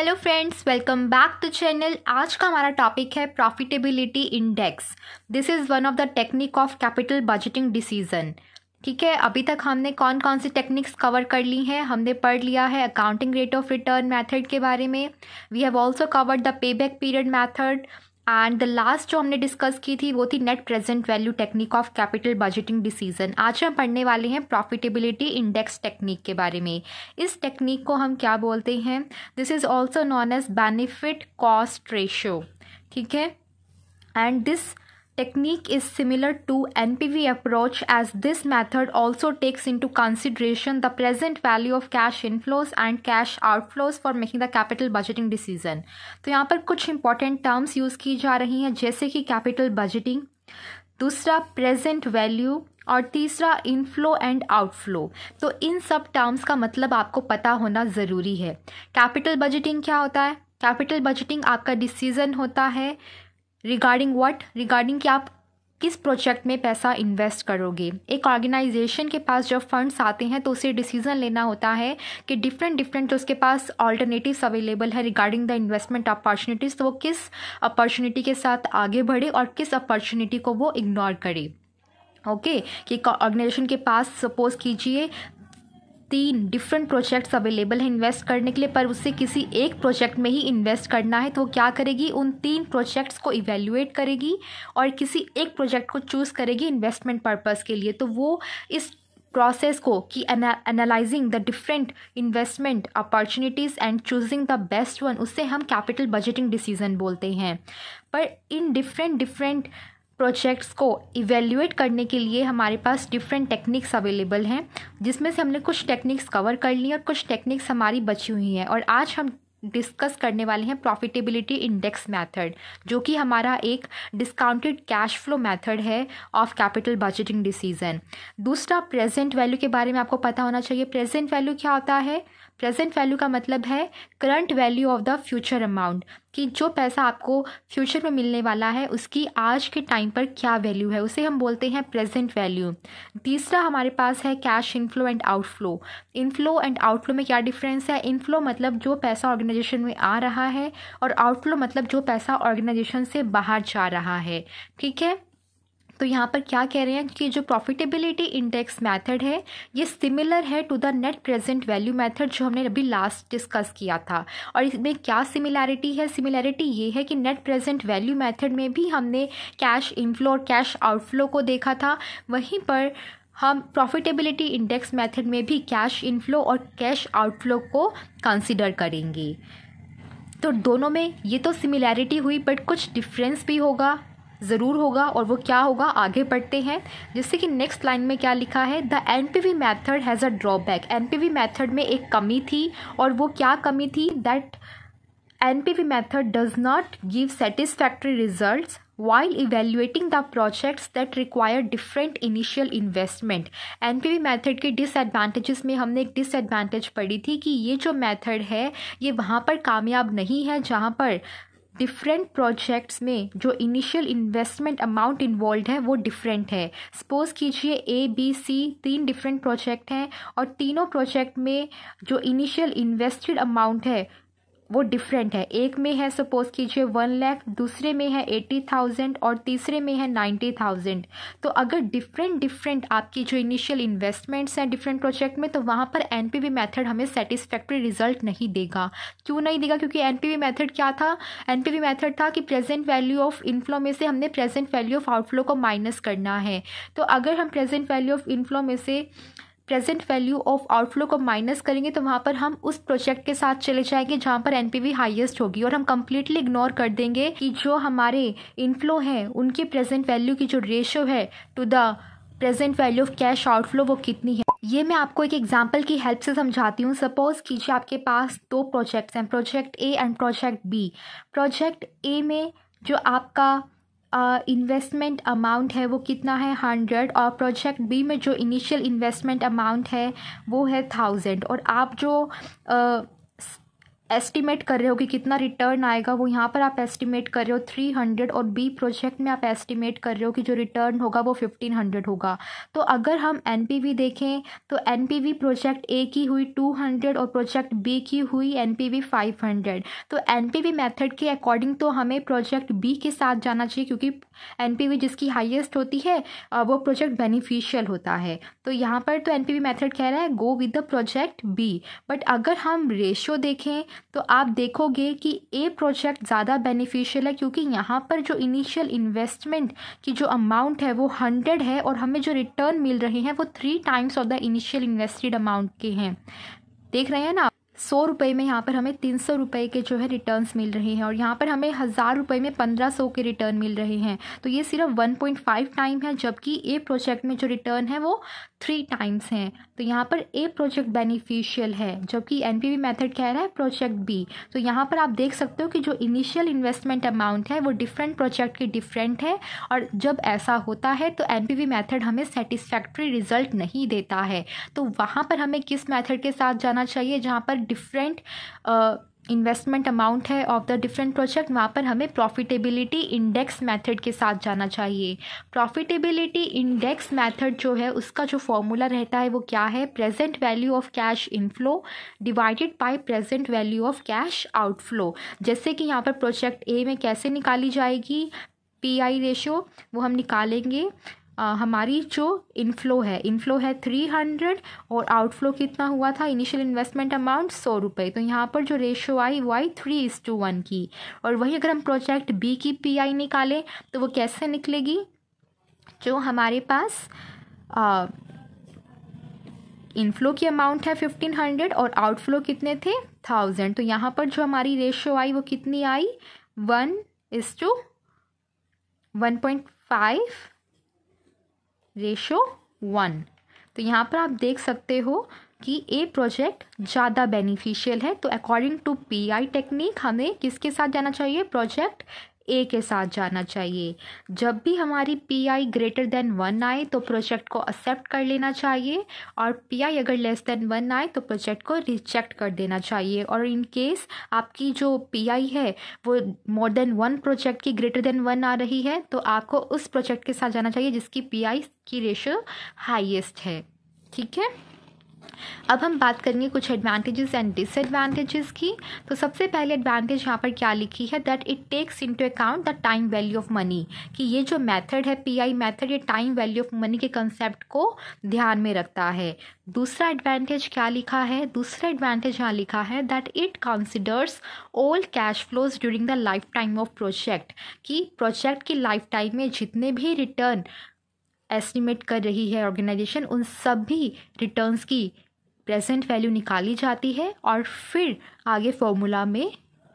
Hello friends welcome back to channel आज का हमारा टॉपिक है profitability index this is one of the technique of capital budgeting decision ठीक है अभी तक हमने कौन कौन सी टेक्निक्स कवर कर ली हैं हमने पढ़ लिया है accounting rate of return method के बारे में we have also covered the payback period method and the last जो हमने डिस्कस की थी वो थी net present value technique of capital budgeting decision आज हम पढ़ने वाले हैं प्रॉफिटेबिलिटी इंडेक्स टेक्निक के बारे में इस टेक्निक को हम क्या बोलते हैं this is also known as benefit cost ratio ठीक है and this technique is similar to NPV approach as this method also takes into consideration the present value of cash inflows and cash outflows for making the capital budgeting decision. तो यहाँ पर कुछ important terms use की जा रही हैं जैसे कि capital budgeting, दूसरा present value और तीसरा इनफ्लो एंड आउटफ्लो तो इन सब टर्म्स का मतलब आपको पता होना ज़रूरी है कैपिटल बजटिंग क्या होता है कैपिटल बजटिंग आपका डिसीजन होता है रिगार्डिंग वट रिगार्डिंग कि आप किस प्रोजेक्ट में पैसा इन्वेस्ट करोगे एक ऑर्गेनाइजेशन के पास जब फंड्स आते हैं तो उसे डिसीजन लेना होता है कि डिफरेंट डिफरेंट जो उसके पास ऑल्टरनेटिव्स अवेलेबल है रिगार्डिंग द इन्वेस्टमेंट अपॉर्चुनिटीज़ तो वो किस अपॉर्चुनिटी के साथ आगे बढ़े और किस अपॉर्चुनिटी को वो इग्नोर करे ओके okay, कि ऑर्गेनाइजेशन के पास सपोज कीजिए तीन डिफरेंट प्रोजेक्ट्स अवेलेबल हैं इन्वेस्ट करने के लिए पर उसे किसी एक प्रोजेक्ट में ही इन्वेस्ट करना है तो क्या करेगी उन तीन प्रोजेक्ट्स को इवेल्युएट करेगी और किसी एक प्रोजेक्ट को चूज़ करेगी इन्वेस्टमेंट पर्पज़ के लिए तो वो इस प्रोसेस को कि analysing the different investment opportunities and choosing the best one उससे हम कैपिटल बजटिंग डिसीजन बोलते हैं पर इन डिफरेंट डिफरेंट प्रोजेक्ट्स को इवेल्यूएट करने के लिए हमारे पास डिफरेंट टेक्निक्स अवेलेबल हैं जिसमें से हमने कुछ टेक्निक्स कवर कर ली और कुछ टेक्निक्स हमारी बची हुई हैं और आज हम डिस्कस करने वाले हैं प्रॉफिटेबिलिटी इंडेक्स मेथड जो कि हमारा एक डिस्काउंटेड कैश फ्लो मेथड है ऑफ कैपिटल बजटिंग डिसीजन दूसरा प्रेजेंट वैल्यू के बारे में आपको पता होना चाहिए प्रेजेंट वैल्यू क्या होता है प्रेजेंट वैल्यू का मतलब है current value of the future amount कि जो पैसा आपको फ्यूचर में मिलने वाला है उसकी आज के टाइम पर क्या वैल्यू है उसे हम बोलते हैं प्रेजेंट वैल्यू तीसरा हमारे पास है cash inflow and outflow inflow and outflow में क्या डिफरेंस है इनफ्लो मतलब जो पैसा ऑर्गेनाइजेशन में आ रहा है और आउटफ्लो मतलब जो पैसा ऑर्गेनाइजेशन से बाहर जा रहा है ठीक है तो यहाँ पर क्या कह रहे हैं कि जो प्रॉफिटेबिलिटी इंडेक्स मेथड है ये सिमिलर है to the net present value method जो हमने अभी लास्ट डिस्कस किया था और इसमें क्या सिमिलैरिटी है सिमिलैरिटी ये है कि नेट प्रेजेंट वैल्यू मेथड में भी हमने कैश इनफ्लो और कैश आउटफ्लो को देखा था वहीं पर हम प्रॉफिटेबिलिटी इंडेक्स मेथड में भी कैश इनफ्लो और कैश आउटफ्लो को कंसिडर करेंगे तो दोनों में ये तो सिमिलैरिटी हुई बट कुछ डिफरेंस भी होगा ज़रूर होगा और वो क्या होगा आगे बढ़ते हैं जिससे कि नेक्स्ट लाइन में क्या लिखा है the N P V method has a drawback N P V method में एक कमी थी और वो क्या कमी थी that N P V method does not give satisfactory result while the projects that require different initial investment N P V method के डिसएडवांटेजेस में हमने एक डिसएडवांटेज पढ़ी थी कि ये जो मैथड है ये वहाँ पर कामयाब नहीं है जहाँ पर डिफरेंट प्रोजेक्ट्स में जो इनिशियल इन्वेस्टमेंट अमाउंट इन्वॉल्व है वो डिफरेंट है सपोज़ कीजिए ए बी सी तीन डिफरेंट प्रोजेक्ट हैं और तीनों प्रोजेक्ट में जो इनिशियल इन्वेस्टेड अमाउंट है वो डिफरेंट है एक में है सपोज कीजिए वन लैख दूसरे में है एट्टी थाउजेंड और तीसरे में है नाइन्टी थाउजेंड तो अगर डिफरेंट डिफरेंट आपकी जो इनिशियल इन्वेस्टमेंट्स हैं डिफरेंट प्रोजेक्ट में तो वहाँ पर एन पी वी मैथड हमें सेटिस्फैक्ट्री रिजल्ट नहीं देगा क्यों नहीं देगा क्योंकि एन पी वी मैथड क्या था एन पी वी मैथड था कि प्रेजेंट वैल्यू ऑफ इनफ्लो में से हमने प्रेजेंट वैल्यू ऑफ आउटफ्लो को माइनस करना है तो अगर हम प्रेजेंट वैल्यू ऑफ इनफ्लो में से प्रेजेंट वैल्यू ऑफ आउटफ्लो को माइनस करेंगे तो वहाँ पर हम उस प्रोजेक्ट के साथ चले जाएंगे जहाँ पर एनपीवी हाईएस्ट होगी और हम कम्प्लीटली इग्नोर कर देंगे कि जो हमारे इनफ्लो हैं उनके प्रेजेंट वैल्यू की जो रेशियो है to the present value of cash outflow वो कितनी है ये मैं आपको एक एग्जाम्पल की हेल्प से समझाती हूँ सपोज कीजिए आपके पास दो प्रोजेक्ट्स हैं project A and project B project A में जो आपका इन्वेस्टमेंट अमाउंट है वो कितना है हंड्रेड और प्रोजेक्ट बी में जो इनिशियल इन्वेस्टमेंट अमाउंट है वो है थाउजेंड और आप जो uh, एस्टिमेट कर रहे हो कि कितना रिटर्न आएगा वो यहाँ पर आप एस्टिमेट कर रहे हो थ्री हंड्रेड और बी प्रोजेक्ट में आप एस्टिमेट कर रहे हो कि जो रिटर्न होगा वो फिफ्टीन हंड्रेड होगा तो अगर हम एन पी वी देखें तो N P V project A की हुई टू हंड्रेड और प्रोजेक्ट बी की हुई N P V five hundred तो एन पी वी मैथड के अकॉर्डिंग तो हमें प्रोजेक्ट बी के साथ जाना चाहिए क्योंकि एन पी वी जिसकी हाइएस्ट होती है वो प्रोजेक्ट बेनिफिशियल होता है तो यहाँ पर तो एन पी वी मैथड कह रहा है go with the project B but अगर हम रेशो देखें तो आप देखोगे कि ए प्रोजेक्ट ज़्यादा बेनिफिशियल है क्योंकि यहाँ पर जो इनिशियल इन्वेस्टमेंट की जो अमाउंट है वो हंड्रेड है और हमें जो रिटर्न मिल रहे हैं वो three times of the initial invested amount के हैं देख रहे हैं ना सौ रुपये में यहाँ पर हमें तीन सौ रुपये के जो है रिटर्न्स मिल रहे हैं और यहाँ पर हमें हज़ार रुपये में पंद्रह सौ के रिटर्न मिल रहे हैं तो ये सिर्फ वन पॉइंट फाइव टाइम है जबकि ए प्रोजेक्ट में जो रिटर्न है वो थ्री टाइम्स हैं तो यहाँ पर ए प्रोजेक्ट बेनिफिशियल है जबकि एन पी वी मैथड कह रहा है प्रोजेक्ट बी तो यहाँ पर आप देख सकते हो कि जो इनिशियल इन्वेस्टमेंट अमाउंट है वो डिफरेंट प्रोजेक्ट के डिफरेंट है और जब ऐसा होता है तो एन पी वी मैथड हमें सेटिस्फैक्ट्री रिजल्ट नहीं देता है तो वहाँ पर हमें किस मैथड के साथ जाना चाहिए जहाँ पर डिफरेंट इन्वेस्टमेंट अमाउंट है ऑफ द डिफरेंट प्रोजेक्ट वहाँ पर हमें प्रॉफिटेबिलिटी इंडेक्स मेथड के साथ जाना चाहिए प्रॉफिटेबिलिटी इंडेक्स मेथड जो है उसका जो फॉर्मूला रहता है वो क्या है present value of cash inflow divided by present value of cash outflow जैसे कि यहाँ पर प्रोजेक्ट ए में कैसे निकाली जाएगी पी आई रेशो वो हम निकालेंगे हमारी जो इनफ्लो है इनफ्लो है थ्री हंड्रेड और आउटफ्लो कितना हुआ था इनिशियल इन्वेस्टमेंट अमाउंट सौ रुपये तो यहाँ पर जो रेशो आई वो आई थ्री इज टू वन की और वही अगर हम प्रोजेक्ट बी की पी आई निकालें तो वो कैसे निकलेगी जो हमारे पास आ, इनफ्लो की अमाउंट है फिफ्टीन हंड्रेड और आउटफ्लो कितने थे थाउजेंड तो यहाँ पर जो हमारी रेशियो आई वो कितनी आई one is to one point five ratio one तो यहाँ पर आप देख सकते हो कि ए प्रोजेक्ट ज़्यादा बेनिफिशियल है तो अकॉर्डिंग टू पीआई टेक्निक हमें किसके साथ जाना चाहिए प्रोजेक्ट ए के साथ जाना चाहिए जब भी हमारी P I greater than one आए तो प्रोजेक्ट को एक्सेप्ट कर लेना चाहिए और पी आई अगर लेस देन वन आए तो प्रोजेक्ट को रिजेक्ट कर देना चाहिए और इन केस आपकी जो पी आई है वो मोर देन वन प्रोजेक्ट की ग्रेटर देन वन आ रही है तो आपको उस प्रोजेक्ट के साथ जाना चाहिए जिसकी पी आई की रेशियो हाइएस्ट है ठीक है अब हम बात करेंगे कुछ एडवांटेजेस एंड डिसएडवांटेजेस की तो सबसे पहले एडवांटेज यहाँ पर क्या लिखी है that it takes into account the time value of money कि ये जो मेथड है पीआई मेथड ये टाइम वैल्यू ऑफ मनी के कंसेप्ट को ध्यान में रखता है दूसरा एडवांटेज क्या लिखा है दूसरा एडवांटेज यहाँ लिखा है that it considers all cash flows during the life time of project कि प्रोजेक्ट की लाइफ टाइम में जितने भी रिटर्न एस्टिमेट कर रही है ऑर्गेनाइजेशन उन सभी रिटर्न्स की प्रेजेंट वैल्यू निकाली जाती है और फिर आगे फॉर्मूला में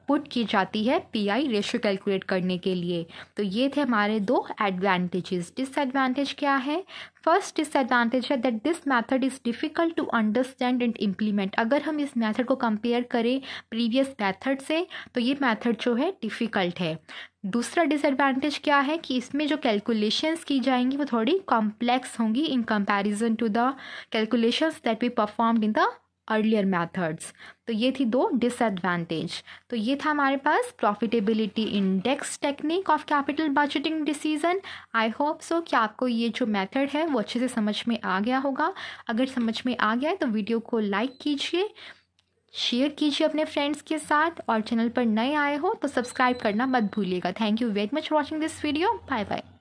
पुट की जाती है पी आई रेशियो कैलकुलेट करने के लिए तो ये थे हमारे दो एडवांटेजेस डिसएडवांटेज क्या है फर्स्ट डिसएडवांटेज है that this method is difficult to understand and implement अगर हम इस मेथड को कंपेयर करें प्रीवियस मेथड से तो ये मेथड जो है डिफ़िकल्ट है दूसरा डिसएडवांटेज क्या है कि इसमें जो कैलकुलेशंस की जाएंगी वो थोड़ी कॉम्प्लेक्स होंगी in comparison to the calculations that we performed in the earlier methods तो ये थी दो डिसएडवांटेज तो ये था हमारे पास profitability index technique of capital budgeting decision I hope so कि आपको ये जो मेथड है वो अच्छे से समझ में आ गया होगा अगर समझ में आ गया है तो वीडियो को लाइक कीजिए शेयर कीजिए अपने फ्रेंड्स के साथ और चैनल पर नए आए हो तो सब्सक्राइब करना मत भूलिएगा thank you very much watching this video bye bye